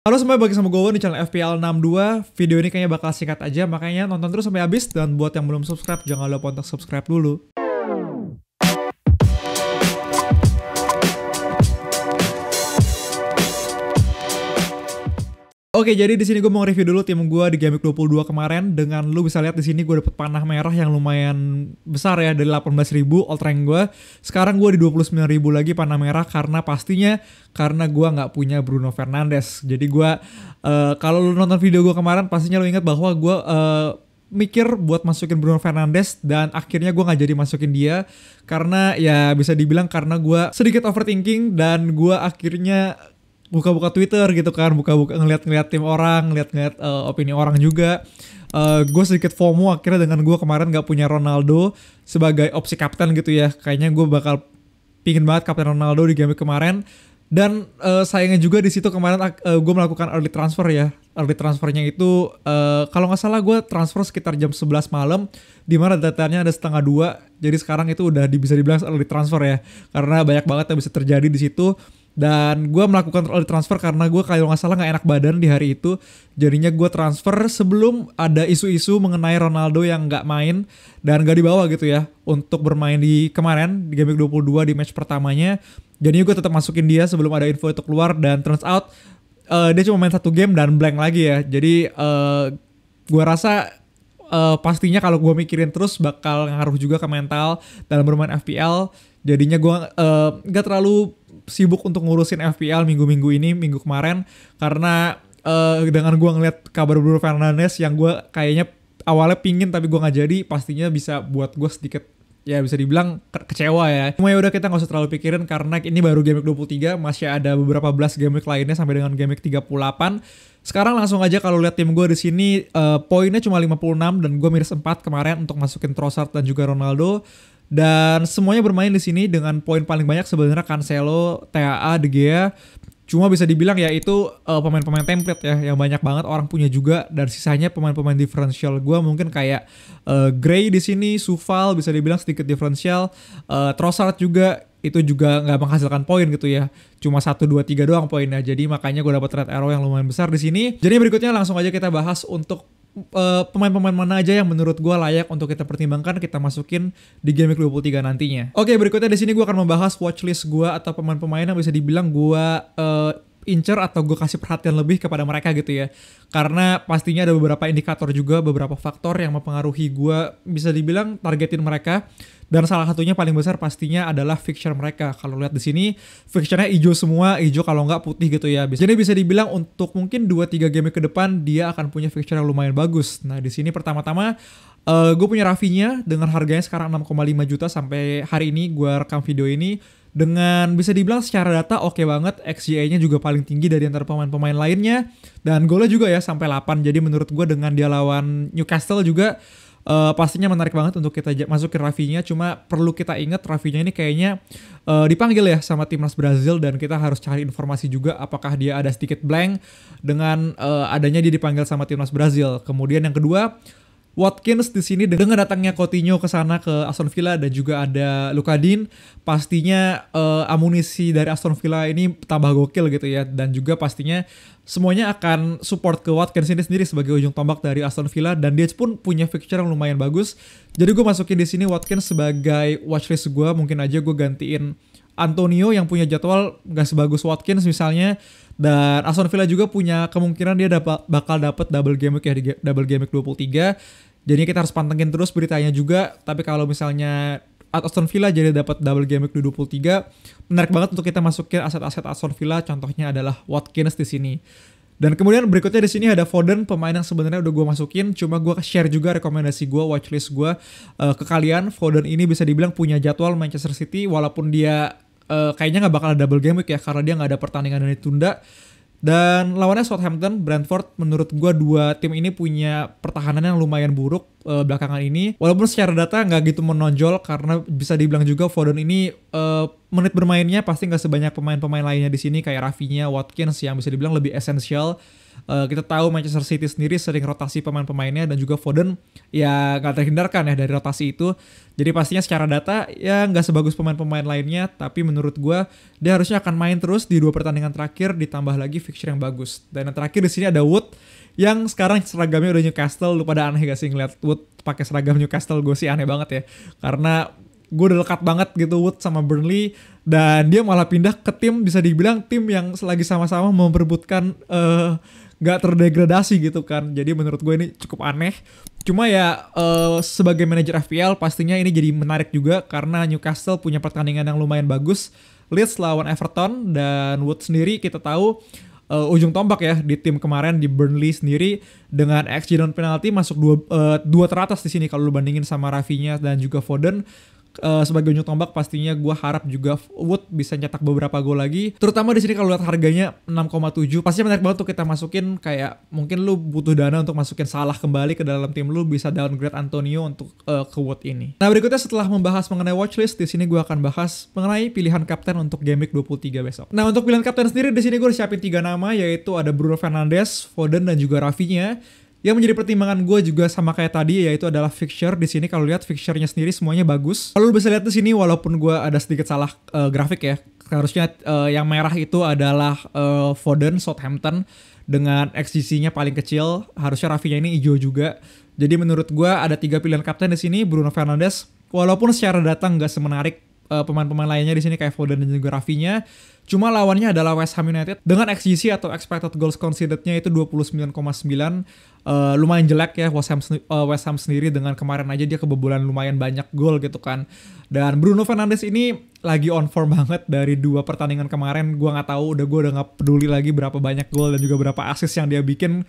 Halo semuanya, bagi sama gue di channel FPL 62 Video ini kayaknya bakal singkat aja, makanya nonton terus sampai habis Dan buat yang belum subscribe, jangan lupa untuk subscribe dulu Oke, jadi di sini gue mau review dulu tim gue di Game Week 22 kemarin. Dengan lu bisa lihat di sini gue dapet panah merah yang lumayan besar ya dari ribu old rank gue. Sekarang gue di 29 ribu lagi panah merah karena pastinya karena gue nggak punya Bruno Fernandes. Jadi gue uh, kalau lu nonton video gue kemarin pastinya lu ingat bahwa gue uh, mikir buat masukin Bruno Fernandes dan akhirnya gue nggak jadi masukin dia karena ya bisa dibilang karena gue sedikit overthinking dan gue akhirnya buka-buka Twitter gitu kan, buka-buka ngeliat-ngeliat tim orang, ngeliat-ngeliat uh, eh, opini orang juga. Uh, eh, gue sedikit FOMO akhirnya dengan gue kemarin gak punya Ronaldo sebagai opsi kapten gitu ya. Kayaknya gue bakal pingin banget kapten Ronaldo di game kemarin. Dan uh, eh, sayangnya juga di situ kemarin uh, gue melakukan early transfer ya. Early transfernya itu uh, kalau nggak salah gue transfer sekitar jam 11 malam, di mana datanya ada setengah dua. Jadi sekarang itu udah bisa dibilang early transfer ya, karena banyak banget yang bisa terjadi di situ dan gue melakukan early transfer karena gue kalau nggak salah nggak enak badan di hari itu jadinya gue transfer sebelum ada isu-isu mengenai Ronaldo yang nggak main dan gak dibawa gitu ya untuk bermain di kemarin di game 22 di match pertamanya jadi gue tetap masukin dia sebelum ada info itu keluar dan turns out uh, dia cuma main satu game dan blank lagi ya jadi uh, eh, gue rasa uh, pastinya kalau gue mikirin terus bakal ngaruh juga ke mental dalam bermain FPL. Jadinya gue uh, gak terlalu sibuk untuk ngurusin FPL minggu-minggu ini, minggu kemarin karena uh, dengan gue ngeliat kabar Bruno Fernandes yang gue kayaknya awalnya pingin tapi gue nggak jadi, pastinya bisa buat gue sedikit ya bisa dibilang ke kecewa ya. Cuma ya udah kita nggak usah terlalu pikirin karena ini baru game week 23, masih ada beberapa belas game week lainnya sampai dengan game week 38. Sekarang langsung aja kalau lihat tim gue di sini uh, poinnya cuma 56 dan gue miris 4 kemarin untuk masukin Trossard dan juga Ronaldo dan semuanya bermain di sini dengan poin paling banyak sebenarnya Cancelo, TAA, De Gea. Cuma bisa dibilang ya itu pemain eh, pemain-pemain template ya yang banyak banget orang punya juga dan sisanya pemain-pemain differential gua mungkin kayak uh, Gray di sini, Suval bisa dibilang sedikit differential, uh, Trossard juga itu juga nggak menghasilkan poin gitu ya. Cuma 1 2 3 doang poinnya. Jadi makanya gue dapat red arrow yang lumayan besar di sini. Jadi berikutnya langsung aja kita bahas untuk Eh, pemain-pemain uh, mana aja yang menurut gue layak untuk kita pertimbangkan kita masukin di game week 23 nantinya. Oke, okay, berikutnya di sini gue akan membahas watchlist gue atau pemain-pemain yang bisa dibilang gue uh, incer atau gue kasih perhatian lebih kepada mereka gitu ya. Karena pastinya ada beberapa indikator juga, beberapa faktor yang mempengaruhi gue bisa dibilang targetin mereka. Dan salah satunya paling besar pastinya adalah fixture mereka. Kalau lihat di sini, fixture-nya hijau semua, hijau kalau nggak putih gitu ya. Jadi bisa dibilang untuk mungkin 2-3 game ke depan, dia akan punya fixture yang lumayan bagus. Nah di sini pertama-tama Uh, eh, gue punya Rafinya dengan harganya sekarang 6,5 juta sampai hari ini gue rekam video ini dengan bisa dibilang secara data oke okay banget XGA-nya juga paling tinggi dari antara pemain-pemain lainnya dan golnya juga ya sampai 8 jadi menurut gue dengan dia lawan Newcastle juga uh, pastinya menarik banget untuk kita masukin Rafinya cuma perlu kita ingat Rafinya ini kayaknya uh, dipanggil ya sama timnas Brazil dan kita harus cari informasi juga apakah dia ada sedikit blank dengan uh, adanya dia dipanggil sama timnas Brazil kemudian yang kedua Watkins di sini dengan datangnya Coutinho ke sana ke Aston Villa dan juga ada Lukadin, pastinya uh, amunisi dari Aston Villa ini tambah gokil gitu ya dan juga pastinya semuanya akan support ke Watkins ini sendiri sebagai ujung tombak dari Aston Villa dan dia pun punya fixture yang lumayan bagus. Jadi gue masukin di sini Watkins sebagai watchlist gue mungkin aja gue gantiin Antonio yang punya jadwal gak sebagus Watkins misalnya dan Aston Villa juga punya kemungkinan dia dapat bakal dapat double game week ya di double game week 23. Jadi kita harus pantengin terus beritanya juga. Tapi kalau misalnya Aston Villa jadi dapat double game week 23, menarik banget untuk kita masukin aset-aset Aston Villa. Contohnya adalah Watkins di sini. Dan kemudian berikutnya di sini ada Foden, pemain yang sebenarnya udah gue masukin, cuma gue share juga rekomendasi gue, watchlist gue uh, ke kalian. Foden ini bisa dibilang punya jadwal Manchester City, walaupun dia uh, kayaknya nggak bakal ada double game week ya karena dia nggak ada pertandingan dan ditunda. Dan lawannya Southampton, Brentford, menurut gue dua tim ini punya pertahanan yang lumayan buruk uh, belakangan ini. Walaupun secara data nggak gitu menonjol karena bisa dibilang juga Foden ini uh, menit bermainnya pasti nggak sebanyak pemain-pemain lainnya di sini kayak Rafinha, Watkins yang bisa dibilang lebih esensial Eh, kita tahu Manchester City sendiri sering rotasi pemain-pemainnya dan juga Foden ya nggak terhindarkan ya dari rotasi itu. Jadi pastinya secara data ya nggak sebagus pemain-pemain lainnya, tapi menurut gue dia harusnya akan main terus di dua pertandingan terakhir ditambah lagi fixture yang bagus. Dan yang terakhir di sini ada Wood yang sekarang seragamnya udah Newcastle, lu pada aneh gak sih ngeliat Wood pakai seragam Newcastle gue sih aneh banget ya, karena gue udah lekat banget gitu Wood sama Burnley dan dia malah pindah ke tim bisa dibilang tim yang lagi sama-sama memperebutkan uh, nggak terdegradasi gitu kan jadi menurut gue ini cukup aneh cuma ya uh, sebagai manajer FPL pastinya ini jadi menarik juga karena Newcastle punya pertandingan yang lumayan bagus Leeds lawan Everton dan Wood sendiri kita tahu uh, ujung tombak ya di tim kemarin di Burnley sendiri dengan accident penalti masuk dua uh, dua teratas di sini kalau lu bandingin sama Rafinha dan juga Foden Eh, sebagai ujung tombak pastinya gue harap juga Wood bisa nyetak beberapa gol lagi terutama di sini kalau lihat harganya 6,7 pasti menarik banget tuh kita masukin kayak mungkin lu butuh dana untuk masukin salah kembali ke dalam tim lu bisa downgrade Antonio untuk uh, ke Wood ini nah berikutnya setelah membahas mengenai watchlist di sini gue akan bahas mengenai pilihan kapten untuk game week 23 besok nah untuk pilihan kapten sendiri di sini gue siapin tiga nama yaitu ada Bruno Fernandes Foden dan juga Rafinha yang menjadi pertimbangan gue juga sama kayak tadi yaitu adalah fixture. Di sini kalau lihat fixturenya sendiri semuanya bagus. Kalau lu bisa lihat di sini walaupun gue ada sedikit salah uh, grafik ya. Harusnya uh, eh, yang merah itu adalah uh, Foden Southampton dengan XGC-nya paling kecil. Harusnya Rafinha ini hijau juga. Jadi menurut gue ada tiga pilihan kapten di sini Bruno Fernandes. Walaupun secara datang nggak semenarik uh, pemain-pemain lainnya di sini kayak Foden dan juga Rafinha. Cuma lawannya adalah West Ham United dengan XGC atau expected goals conceded-nya itu 29,9. Uh, eh, lumayan jelek ya West Ham uh, West Ham sendiri dengan kemarin aja dia kebobolan lumayan banyak gol gitu kan. Dan Bruno Fernandes ini lagi on form banget dari dua pertandingan kemarin. Gua nggak tahu udah gue udah nggak peduli lagi berapa banyak gol dan juga berapa assist yang dia bikin.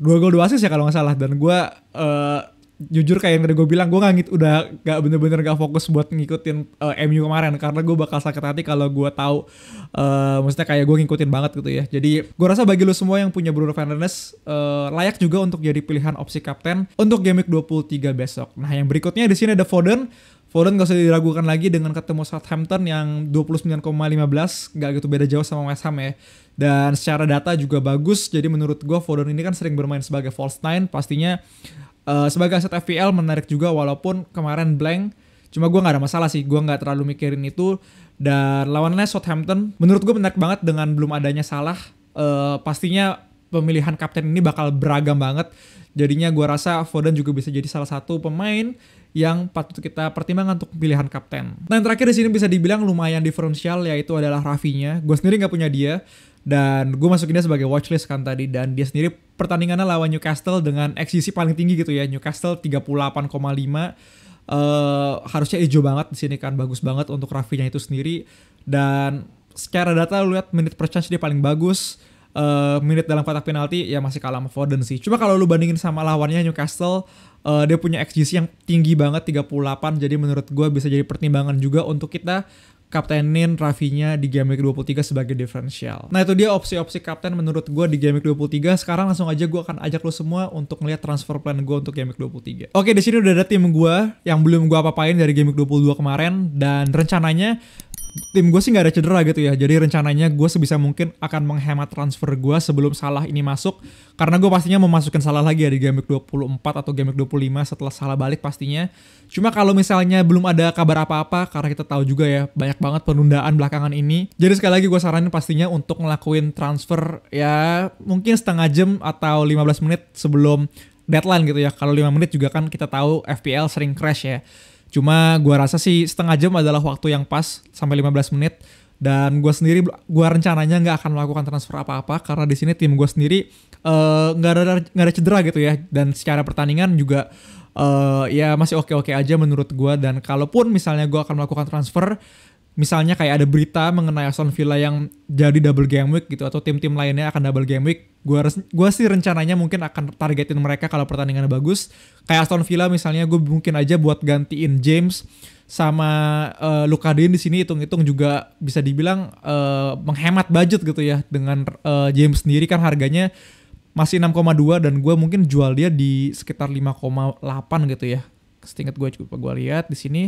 Dua gol dua assist ya kalau nggak salah dan gue. uh, jujur kayak yang tadi gue bilang gue ngangit udah gak bener-bener gak fokus buat ngikutin uh, eh, MU kemarin karena gue bakal sakit hati kalau gue tahu uh, maksudnya kayak gue ngikutin banget gitu ya jadi gue rasa bagi lo semua yang punya Bruno Fernandes uh, layak juga untuk jadi pilihan opsi kapten untuk game week 23 besok nah yang berikutnya di sini ada Foden Foden gak usah diragukan lagi dengan ketemu Southampton yang 29,15 gak gitu beda jauh sama West Ham ya dan secara data juga bagus jadi menurut gue Foden ini kan sering bermain sebagai false nine pastinya Eh, sebagai aset FPL menarik juga walaupun kemarin blank cuma gue nggak ada masalah sih gue nggak terlalu mikirin itu dan lawannya Southampton menurut gue menarik banget dengan belum adanya salah uh, pastinya pemilihan kapten ini bakal beragam banget jadinya gue rasa Foden juga bisa jadi salah satu pemain yang patut kita pertimbangkan untuk pilihan kapten. Nah yang terakhir di sini bisa dibilang lumayan diferensial yaitu adalah Rafinya. Gue sendiri nggak punya dia, dan gue masukin dia sebagai watchlist kan tadi dan dia sendiri pertandingannya lawan Newcastle dengan XGC paling tinggi gitu ya Newcastle 38,5 Uh, eh, harusnya hijau banget di sini kan bagus banget untuk Rafinya itu sendiri dan secara data lu lihat menit per chance dia paling bagus uh, menit dalam kotak penalti ya masih kalah sama Foden sih cuma kalau lu bandingin sama lawannya Newcastle uh, dia punya XGC yang tinggi banget 38 jadi menurut gue bisa jadi pertimbangan juga untuk kita kaptenin Rafinya di game week 23 sebagai differential. Nah itu dia opsi-opsi kapten menurut gue di game week 23. Sekarang langsung aja gue akan ajak lo semua untuk ngeliat transfer plan gue untuk game week 23. Oke di sini udah ada tim gue yang belum gue apa-apain dari game week 22 kemarin dan rencananya tim gue sih nggak ada cedera gitu ya jadi rencananya gue sebisa mungkin akan menghemat transfer gue sebelum salah ini masuk karena gue pastinya memasukkan salah lagi ya di game week 24 atau game week 25 setelah salah balik pastinya cuma kalau misalnya belum ada kabar apa-apa karena kita tahu juga ya banyak banget penundaan belakangan ini jadi sekali lagi gue saranin pastinya untuk ngelakuin transfer ya mungkin setengah jam atau 15 menit sebelum deadline gitu ya kalau 5 menit juga kan kita tahu FPL sering crash ya Cuma gua rasa sih setengah jam adalah waktu yang pas sampai 15 menit dan gua sendiri gua rencananya nggak akan melakukan transfer apa-apa karena di sini tim gua sendiri eh, nggak uh, ada gak ada cedera gitu ya dan secara pertandingan juga uh, ya masih oke-oke aja menurut gua dan kalaupun misalnya gua akan melakukan transfer misalnya kayak ada berita mengenai Aston Villa yang jadi double game week gitu atau tim-tim lainnya akan double game week gue res- gua sih rencananya mungkin akan targetin mereka kalau pertandingannya bagus kayak Aston Villa misalnya gue mungkin aja buat gantiin James sama uh, Luka Dean di sini hitung-hitung juga bisa dibilang uh, menghemat budget gitu ya dengan uh, James sendiri kan harganya masih 6,2 dan gue mungkin jual dia di sekitar 5,8 gitu ya. Setingkat gue cukup gue lihat di sini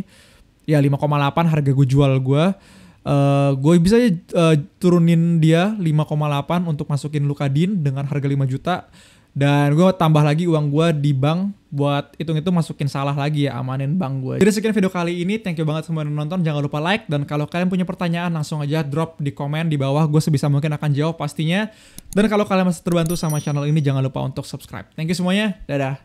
ya 5,8 harga gue jual gue uh, gue bisa uh, turunin dia 5,8 untuk masukin luka din dengan harga 5 juta dan gue tambah lagi uang gue di bank buat hitung itu masukin salah lagi ya amanin bank gue. Jadi sekian video kali ini, thank you banget semua yang nonton, jangan lupa like dan kalau kalian punya pertanyaan langsung aja drop di komen di bawah, gue sebisa mungkin akan jawab pastinya. Dan kalau kalian masih terbantu sama channel ini jangan lupa untuk subscribe. Thank you semuanya, dadah.